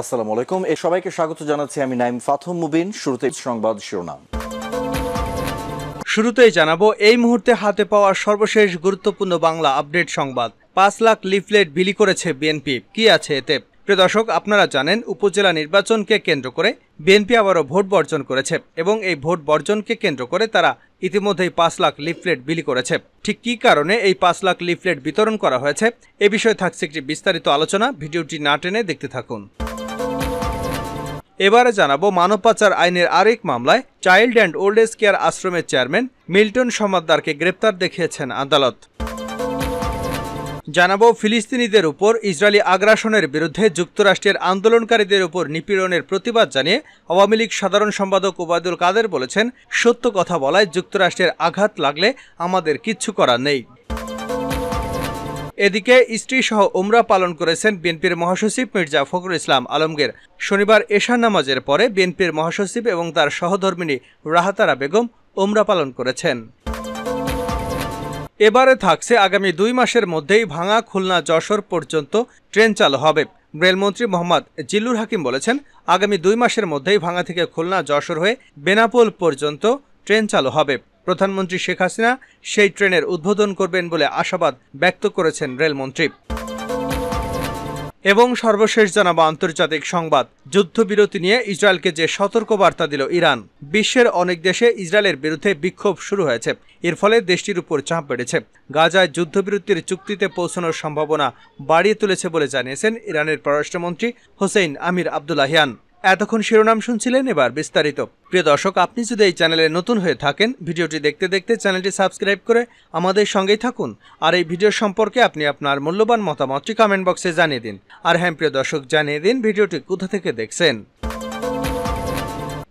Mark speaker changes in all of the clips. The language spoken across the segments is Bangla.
Speaker 1: আসসালামু আলাইকুম এ সবাইকে স্বাগত জানাচ্ছি আমি নাইম ফাথম মুবিন শুরুতে সংবাদ শিরোনাম শুরুতেই জানাবো এই মুহূর্তে হাতে পাওয়া সর্বশেষ গুরুত্বপূর্ণ বাংলা আপডেট সংবাদ পাঁচ লাখ লিফলেট বিলি করেছে বিএনপি কি আছে এতে প্রিয় আপনারা জানেন উপজেলা নির্বাচনকে কেন্দ্র করে বিএনপি আবারও ভোট বর্জন করেছে এবং এই ভোট বর্জনকে কেন্দ্র করে তারা ইতিমধ্যেই পাঁচ লাখ লিফলেট বিলি করেছে ঠিক কি কারণে এই পাঁচ লাখ লিফলেট বিতরণ করা হয়েছে এ বিষয়ে থাকছে একটি বিস্তারিত আলোচনা ভিডিওটি না টেনে দেখতে থাকুন এবারে জানাবো মানব পাচার আইনের আরেক মামলায় child and old age care আশ্রমের চেয়ারম্যান মিল্টন সমাদ্দারকে গ্রেপ্তার দেখিয়েছেন আদালত জানাবো ফিলিস্তিনিদের উপর ইসরায়েলি আগ্রাসনের বিরুদ্ধে যুক্তরাষ্ট্রের আন্দোলনকারীদের উপর নিপীড়নের প্রতিবাদ জানিয়ে আওয়ামী লীগ সাধারণ সম্পাদক ওবায়দুল কাদের বলেছেন সত্য কথা বলায় যুক্তরাষ্ট্রের আঘাত লাগলে আমাদের কিচ্ছু করার নেই এদিকে স্ত্রী সহ উমরা পালন করেছেন বিএনপির মহাসচিব মির্জা ফখরুল ইসলাম আলমগীর শনিবার এশার নামাজের পরে বিএনপির মহাসচিব এবং তার সহধর্মিনী রাহাতারা বেগম উমরা পালন করেছেন এবারে থাকছে আগামী দুই মাসের মধ্যেই ভাঙা খুলনা যশোর পর্যন্ত ট্রেন চালু হবে রেলমন্ত্রী মোহাম্মদ জিল্লুর হাকিম বলেছেন আগামী দুই মাসের মধ্যেই ভাঙা থেকে খুলনা যশোর হয়ে বেনাপোল পর্যন্ত ট্রেন চালু হবে প্রধানমন্ত্রী শেখ হাসিনা সেই ট্রেনের উদ্বোধন করবেন বলে আশাবাদ ব্যক্ত করেছেন রেলমন্ত্রী এবং সর্বশেষ জানাবো আন্তর্জাতিক সংবাদ যুদ্ধবিরতি নিয়ে ইসরায়েলকে যে সতর্ক বার্তা দিল ইরান বিশ্বের অনেক দেশে ইসরায়েলের বিরুদ্ধে বিক্ষোভ শুরু হয়েছে এর ফলে দেশটির উপর চাপ বেড়েছে গাজায় যুদ্ধবিরতির চুক্তিতে পৌঁছানোর সম্ভাবনা বাড়িয়ে তুলেছে বলে জানিয়েছেন ইরানের পররাষ্ট্রমন্ত্রী হোসেইন আমির আবদুল্লাহিয়ান এতক্ষণ শিরোনাম শুনছিলেন এবার বিস্তারিত প্রিয় দর্শক আপনি যদি এই চ্যানেলে নতুন হয়ে থাকেন ভিডিওটি দেখতে দেখতে চ্যানেলটি সাবস্ক্রাইব করে আমাদের সঙ্গেই থাকুন আর এই ভিডিও সম্পর্কে আপনি আপনার মূল্যবান মতামতটি কমেন্ট বক্সে জানিয়ে দিন আর হ্যাঁ প্রিয় দর্শক জানিয়ে দিন ভিডিওটি কোথা থেকে দেখছেন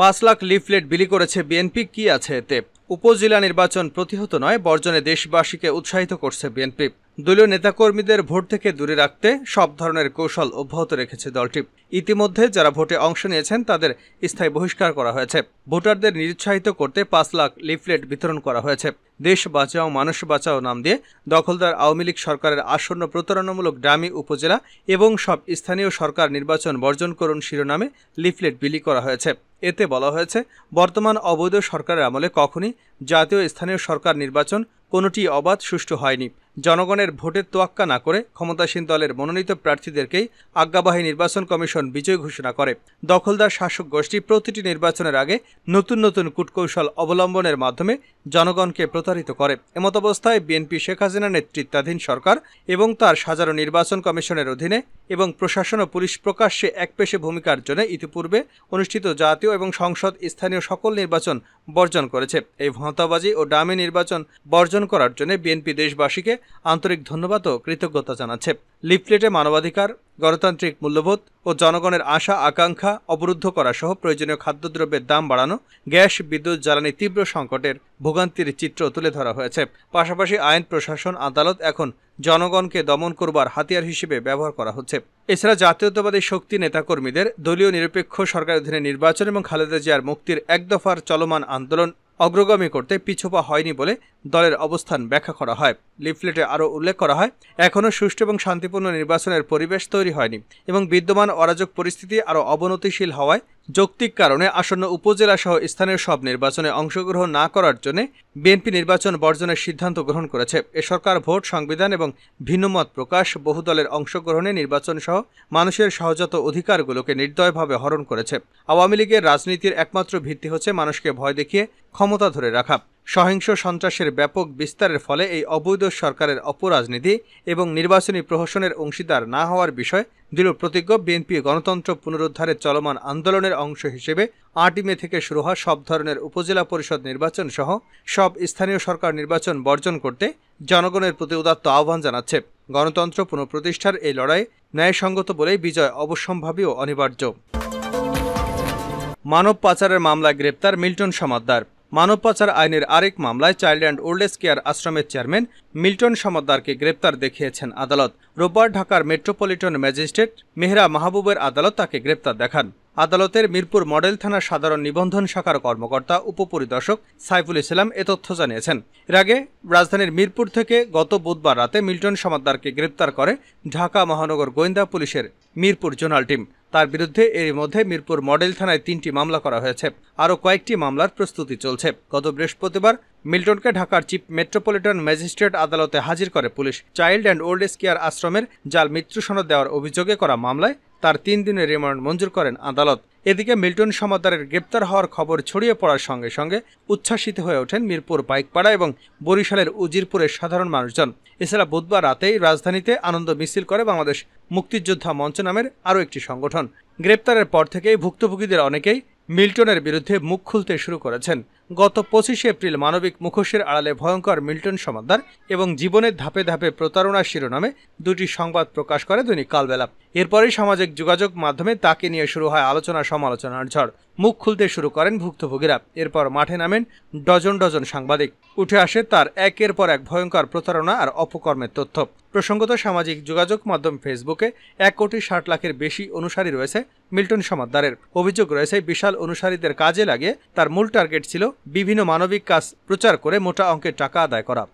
Speaker 1: পাঁচ লাখ লিফলেট বিলি করেছে বিএনপি কি আছে এতে উপজেলা নির্বাচন প্রতিহত নয় বর্জনে দেশবাসীকে উৎসাহিত করছে বিএনপি দলীয় নেতাকর্মীদের ভোট থেকে দূরে রাখতে সব ধরনের কৌশল অব্যাহত রেখেছে দলটি ইতিমধ্যে যারা ভোটে অংশ নিয়েছেন তাদের স্থায়ী বহিষ্কার করা হয়েছে ভোটারদের নিরুৎসাহিত করতে পাঁচ লাখ লিফলেট বিতরণ করা হয়েছে দেশ বাঁচাও মানুষ বাঁচাও নাম দিয়ে দখলদার আওয়ামী লীগ সরকারের আসন্ন প্রতারণামূলক ডামি উপজেলা এবং সব স্থানীয় সরকার নির্বাচন বর্জন করুন শিরোনামে লিফলেট বিলি করা হয়েছে এতে বলা হয়েছে বর্তমান অবৈধ সরকারের আমলে কখনই জাতীয় স্থানীয় সরকার নির্বাচন কোনোটি অবাধ সুষ্ঠু হয়নি জনগণের ভোটের তোয়াক্কা না করে ক্ষমতাসীন দলের মনোনীত প্রার্থীদেরকেই আজ্ঞাবাহী নির্বাচন কমিশন বিজয় ঘোষণা করে দখলদার শাসক গোষ্ঠী প্রতিটি নির্বাচনের আগে নতুন নতুন কূটকৌশল অবলম্বনের মাধ্যমে জনগণকে প্রতারিত করে এমতাবস্থায় বিএনপি শেখ হাসিনা নেতৃত্বাধীন সরকার এবং তার সাজারো নির্বাচন কমিশনের অধীনে এবং প্রশাসন ও পুলিশ প্রকাশ্যে একপেশে ভূমিকার জন্য ইতিপূর্বে অনুষ্ঠিত জাতীয় এবং সংসদ স্থানীয় সকল নির্বাচন বর্জন করেছে এই ভনতাবাজি ও ডামি নির্বাচন বর্জন করার জন্য বিএনপি দেশবাসীকে আন্তরিক ধন্যবাদ ও কৃতজ্ঞতা জানাচ্ছে লিফলেটে মানবাধিকার গণতান্ত্রিক মূল্যবোধ ও জনগণের আশা আকাঙ্ক্ষা অবরুদ্ধ করা সহ প্রয়োজনীয় খাদ্যদ্রব্যের দাম বাড়ানো গ্যাস বিদ্যুৎ জ্বালানি তীব্র সংকটের ভোগান্তির চিত্র তুলে ধরা হয়েছে পাশাপাশি আইন প্রশাসন আদালত এখন জনগণকে দমন করবার হাতিয়ার হিসেবে ব্যবহার করা হচ্ছে এছাড়া জাতীয়তাবাদী শক্তি নেতাকর্মীদের দলীয় নিরপেক্ষ সরকার অধীনে নির্বাচন এবং খালেদা জিয়ার মুক্তির একদফার চলমান আন্দোলন অগ্রগামী করতে পিছোপা হয়নি বলে দলের অবস্থান ব্যাখ্যা করা হয় লিফলেটে আরও উল্লেখ করা হয় এখনও সুষ্ঠু এবং শান্তিপূর্ণ নির্বাচনের পরিবেশ তৈরি হয়নি এবং বিদ্যমান অরাজক পরিস্থিতি আরও অবনতিশীল হওয়ায় যৌক্তিক কারণে আসন্ন উপজেলা সহ স্থানীয় সব নির্বাচনে অংশগ্রহণ না করার জন্য বিএনপি নির্বাচন বর্জনের সিদ্ধান্ত গ্রহণ করেছে এ সরকার ভোট সংবিধান এবং ভিন্নমত প্রকাশ বহুদলের অংশগ্রহণে নির্বাচন সহ মানুষের সহজাত অধিকারগুলোকে নির্দয়ভাবে হরণ করেছে আওয়ামী লীগের রাজনীতির একমাত্র ভিত্তি হচ্ছে মানুষকে ভয় দেখিয়ে ক্ষমতা ধরে রাখা সহিংস সন্ত্রাসের ব্যাপক বিস্তারের ফলে এই অবৈধ সরকারের অপরাজনীতি এবং নির্বাচনী প্রহসনের অংশীদার না হওয়ার বিষয় দৃঢ় প্রতিজ্ঞ বিএনপি গণতন্ত্র পুনরুদ্ধারে চলমান আন্দোলনের অংশ হিসেবে আট মে থেকে শুরু হওয়া সব ধরনের উপজেলা পরিষদ নির্বাচন সহ সব স্থানীয় সরকার নির্বাচন বর্জন করতে জনগণের প্রতি উদাত্ত আহ্বান জানাচ্ছে গণতন্ত্র পুনঃপ্রতিষ্ঠার এই লড়াই ন্যায়সঙ্গত বলেই বিজয় অবশ্যম্ভাবী ও অনিবার্য মানব পাচারের মামলায় গ্রেপ্তার মিল্টন সমাদ্দার মানব পাচার আইনের আরেক মামলায় child and old age care আশ্রমের চেয়ারম্যান মিল্টন সমদ্দারকে গ্রেপ্তার দেখিয়েছেন আদালত রোববার ঢাকার মেট্রোপলিটন ম্যাজিস্ট্রেট মেহরা মাহবুবের আদালত তাকে গ্রেপ্তার দেখান আদালতের মিরপুর মডেল থানার সাধারণ নিবন্ধন শাখার কর্মকর্তা উপপরিদর্শক সাইফুল ইসলাম এ তথ্য জানিয়েছেন এর আগে রাজধানীর মিরপুর থেকে গত বুধবার রাতে মিল্টন সমাদ্দারকে গ্রেপ্তার করে ঢাকা মহানগর গোয়েন্দা পুলিশের মিরপুর জোনাল টিম তার বিরুদ্ধে এরই মধ্যে মিরপুর মডেল থানায় তিনটি মামলা করা হয়েছে আরও কয়েকটি মামলার প্রস্তুতি চলছে গত বৃহস্পতিবার মিল্টনকে ঢাকার চিফ মেট্রোপলিটন ম্যাজিস্ট্রেট আদালতে হাজির করে police child and old age care আশ্রমের জাল মৃত্যু সনদ দেওয়ার অভিযোগে করা মামলায় তার তিন দিনের রিমান্ড মঞ্জুর করেন আদালত এদিকে মিল্টন সমাদারের গ্রেপ্তার হওয়ার খবর ছড়িয়ে পড়ার সঙ্গে সঙ্গে উচ্ছ্বাসিত হয়ে ওঠেন মিরপুর বাইকপাড়া এবং বরিশালের উজিরপুরের সাধারণ মানুষজন এছাড়া বুধবার রাতেই রাজধানীতে আনন্দ মিছিল করে বাংলাদেশ মুক্তিযোদ্ধা মঞ্চ নামের আরও একটি সংগঠন গ্রেপ্তারের পর থেকেই ভুক্তভোগীদের অনেকেই মিল্টনের বিরুদ্ধে মুখ খুলতে শুরু করেছেন গত পঁচিশে এপ্রিল মানবিক মুখোশের আড়ালে ভয়ঙ্কর মিল্টন সমাদ্দার এবং জীবনের ধাপে ধাপে প্রতারণা শিরোনামে দুটি সংবাদ প্রকাশ করে দৈনিক কালবেলা এরপরে সামাজিক যোগাযোগ মাধ্যমে তাকে নিয়ে শুরু হয় আলোচনা সমালোচনার ঝড় মুখ খুলতে শুরু করেন ভুক্তভোগীরা এরপর মাঠে নামেন ডজন ডজন সাংবাদিক উঠে আসে তার একের পর এক ভয়ঙ্কর প্রতারণা আর অপকর্মের তথ্য প্রসঙ্গত সামাজিক যোগাযোগ মাধ্যম ফেসবুকে এক কোটি ষাট লাখের বেশি অনুসারী রয়েছে মিল্টন সমাদ্দারের অভিযোগ রয়েছে বিশাল অনুসারীদের কাজে লাগে তার মূল টার্গেট ছিল বিভিন্ন মানবিক কাজ প্রচার করে মোটা অঙ্কের টাকা আদায় করা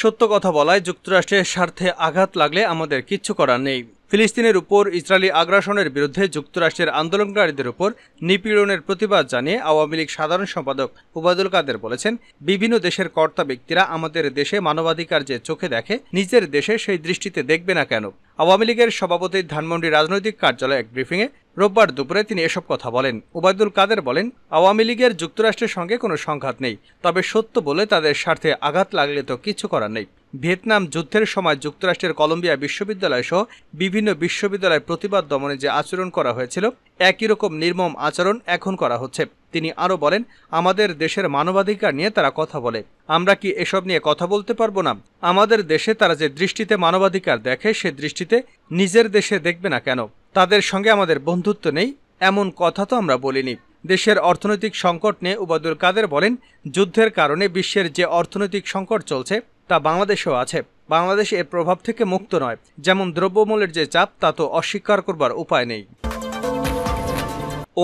Speaker 1: সত্য কথা বলায় যুক্তরাষ্ট্রের স্বার্থে আঘাত লাগলে আমাদের কিচ্ছু করার নেই ফিলিস্তিনের উপর ইসরায়েলি আগ্রাসনের বিরুদ্ধে যুক্তরাষ্ট্রের আন্দোলনকারীদের উপর নিপীড়নের প্রতিবাদ জানিয়ে আওয়ামী লীগ সাধারণ সম্পাদক ওবায়দুল কাদের বলেছেন বিভিন্ন দেশের কর্তা ব্যক্তিরা আমাদের দেশে মানবাধিকার যে চোখে দেখে নিজের দেশে সেই দৃষ্টিতে দেখবে না কেন আওয়ামী লীগের সভাপতি ধানমন্ডি রাজনৈতিক কার্যালয়ে এক ব্রিফিংয়ে রোববার দুপুরে তিনি এসব কথা বলেন ওবায়দুল কাদের বলেন আওয়ামী লীগের যুক্তরাষ্ট্রের সঙ্গে কোনো সংঘাত নেই তবে সত্য বলে তাদের স্বার্থে আঘাত লাগলে তো কিছু করার নেই ভিয়েতনাম যুদ্ধের সময় যুক্তরাষ্ট্রের কলম্বিয়া বিশ্ববিদ্যালয় সহ বিভিন্ন বিশ্ববিদ্যালয়ে প্রতিবাদ দমনে যে আচরণ করা হয়েছিল একই রকম নির্মম আচরণ এখন করা হচ্ছে তিনি আরও বলেন আমাদের দেশের মানবাধিকার নিয়ে তারা কথা বলে আমরা কি এসব নিয়ে কথা বলতে পারবো না আমাদের দেশে তারা যে দৃষ্টিতে মানবাধিকার দেখে সে দৃষ্টিতে নিজের দেশে দেখবে না কেন তাদের সঙ্গে আমাদের বন্ধুত্ব নেই এমন কথা তো আমরা বলিনি দেশের অর্থনৈতিক সংকট নিয়ে উবাদুল কাদের বলেন যুদ্ধের কারণে বিশ্বের যে অর্থনৈতিক সংকট চলছে তা বাংলাদেশেও আছে বাংলাদেশ এর প্রভাব থেকে মুক্ত নয় যেমন দ্রব্যমূল্যের যে চাপ তা তো অস্বীকার করবার উপায় নেই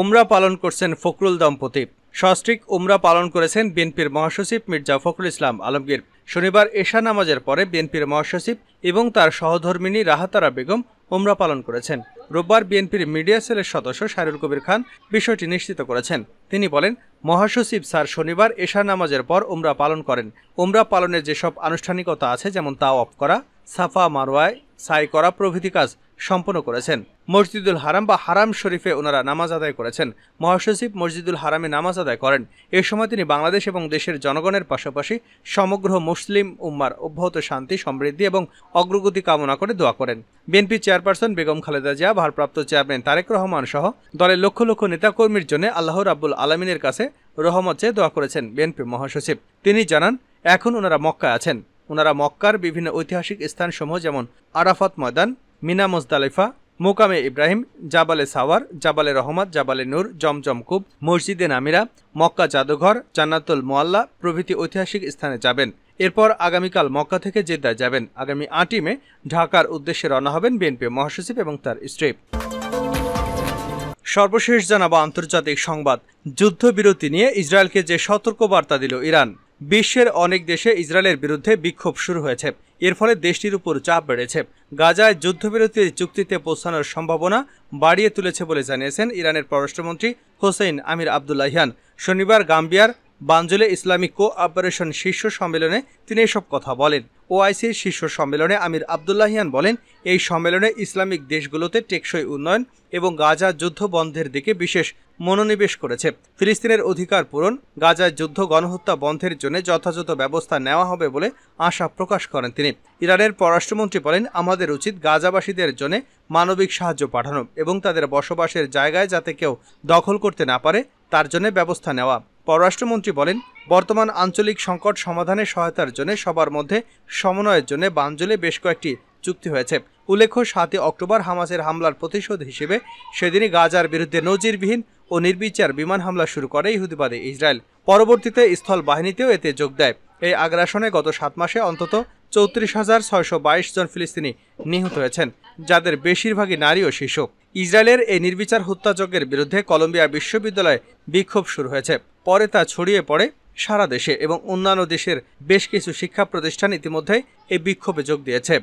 Speaker 1: ওমরা পালন করছেন ফখরুল দম্পতি সস্ত্রিক উমরা পালন করেছেন বিএনপির মহাসচিব মির্জা ফখরুল ইসলাম আলমগীর শনিবার এশা নামাজের পরে বিএনপির মহাসচিব এবং তার সহধর্মিনী রাহাতারা বেগম ওমরা পালন করেছেন রোববার বিএনপির মিডিয়া সেলের সদস্য শাহরুল কবির খান বিষয়টি নিশ্চিত করেছেন তিনি বলেন মহাসচিব স্যার শনিবার এশা নামাজের পর ওমরা পালন করেন ওমরা পালনের যেসব আনুষ্ঠানিকতা আছে যেমন তা অফ করা সাফা মারোয়ায় সাই করা প্রভৃতি কাজ সম্পন্ন করেছেন মসজিদুল হারাম বা হারাম শরীফে ওনারা নামাজ আদায় করেছেন মহাসচিব মসজিদুল হারামে নামাজ আদায় করেন এ সময় তিনি বাংলাদেশ এবং দেশের জনগণের পাশাপাশি সমগ্র মুসলিম উম্মার অব্যাহত শান্তি সমৃদ্ধি এবং অগ্রগতি কামনা করে দোয়া করেন বিএনপি চেয়ারপারসন বেগম খালেদা জিয়া ভারপ্রাপ্ত চেয়ারম্যান তারেক রহমান সহ দলের লক্ষ লক্ষ নেতাকর্মীর জন্য আল্লাহ রাব্বুল আলমিনের কাছে রহমত চেয়ে দোয়া করেছেন বিএনপি মহাসচিব তিনি জানান এখন ওনারা মক্কায় আছেন ওনারা মক্কার বিভিন্ন ঐতিহাসিক স্থানসমূহ যেমন আরাফাত ময়দান মিনা মোজদালিফা মোকামে ইব্রাহিম জাবালে সাওয়ার জাবালে রহমত জাবালে নূর জমজম কুব মসজিদে নামিরা মক্কা জাদুঘর জান্নাতুল মোয়াল্লা প্রভৃতি ঐতিহাসিক স্থানে যাবেন এরপর আগামীকাল মক্কা থেকে জেদ্দায় যাবেন আগামী আটই মে ঢাকার উদ্দেশ্যে রওনা হবেন বিএনপি মহাসচিব এবং তার স্ত্রী সর্বশেষ জানাবো আন্তর্জাতিক সংবাদ যুদ্ধবিরতি নিয়ে ইসরায়েলকে যে সতর্ক বার্তা দিল ইরান বিশ্বের অনেক দেশে ইসরায়েলের বিরুদ্ধে বিক্ষোভ শুরু হয়েছে এর ফলে দেশটির উপর চাপ বেড়েছে গাজায় যুদ্ধবিরতির চুক্তিতে পৌঁছানোর সম্ভাবনা বাড়িয়ে তুলেছে বলে জানিয়েছেন ইরানের পররাষ্ট্রমন্ত্রী হোসেইন আমির আবদুল্লাহিয়ান শনিবার গাম্বিয়ার বাঞ্জলে ইসলামিক কো অপারেশন শীর্ষ সম্মেলনে তিনি এসব কথা বলেন ওআইসির শীর্ষ সম্মেলনে আমির আবদুল্লাহিয়ান বলেন এই সম্মেলনে ইসলামিক দেশগুলোতে টেকসই উন্নয়ন এবং গাজা যুদ্ধ বন্ধের দিকে বিশেষ মনোনিবেশ করেছে ফিলিস্তিনের অধিকার পূরণ গাজায় যুদ্ধ গণহত্যা বন্ধের জন্য যথাযথ ব্যবস্থা নেওয়া হবে বলে আশা প্রকাশ করেন তিনি ইরানের পররাষ্ট্রমন্ত্রী বলেন আমাদের উচিত গাজাবাসীদের জন্য মানবিক সাহায্য পাঠানো এবং তাদের বসবাসের জায়গায় যাতে কেউ দখল করতে না পারে তার জন্য ব্যবস্থা নেওয়া পররাষ্ট্রমন্ত্রী বলেন বর্তমান আঞ্চলিক সংকট সমাধানে সহায়তার জন্য সবার মধ্যে সমন্বয়ের জন্য বানজলে বেশ কয়েকটি চুক্তি হয়েছে উল্লেখ্য সাতই অক্টোবর হামাসের হামলার প্রতিশোধ হিসেবে সেদিনই গাজার বিরুদ্ধে নজিরবিহীন ও নির্বিচার বিমান হামলা শুরু করে ইহুদিবাদী ইসরায়েল পরবর্তীতে স্থল বাহিনীতেও এতে যোগ দেয় এই আগ্রাসনে গত সাত মাসে অন্তত চৌত্রিশ হাজার ছয়শো বাইশ জন ফিলিস্তিনি নিহত হয়েছেন যাদের বেশিরভাগই নারী ও শিশু ইসরায়েলের এই নির্বিচার হত্যাযজ্ঞের বিরুদ্ধে কলম্বিয়া বিশ্ববিদ্যালয়ে বিক্ষোভ শুরু হয়েছে পরে তা ছড়িয়ে পড়ে সারা দেশে এবং অন্যান্য দেশের বেশ কিছু শিক্ষা প্রতিষ্ঠান ইতিমধ্যে এই বিক্ষোভে যোগ দিয়েছে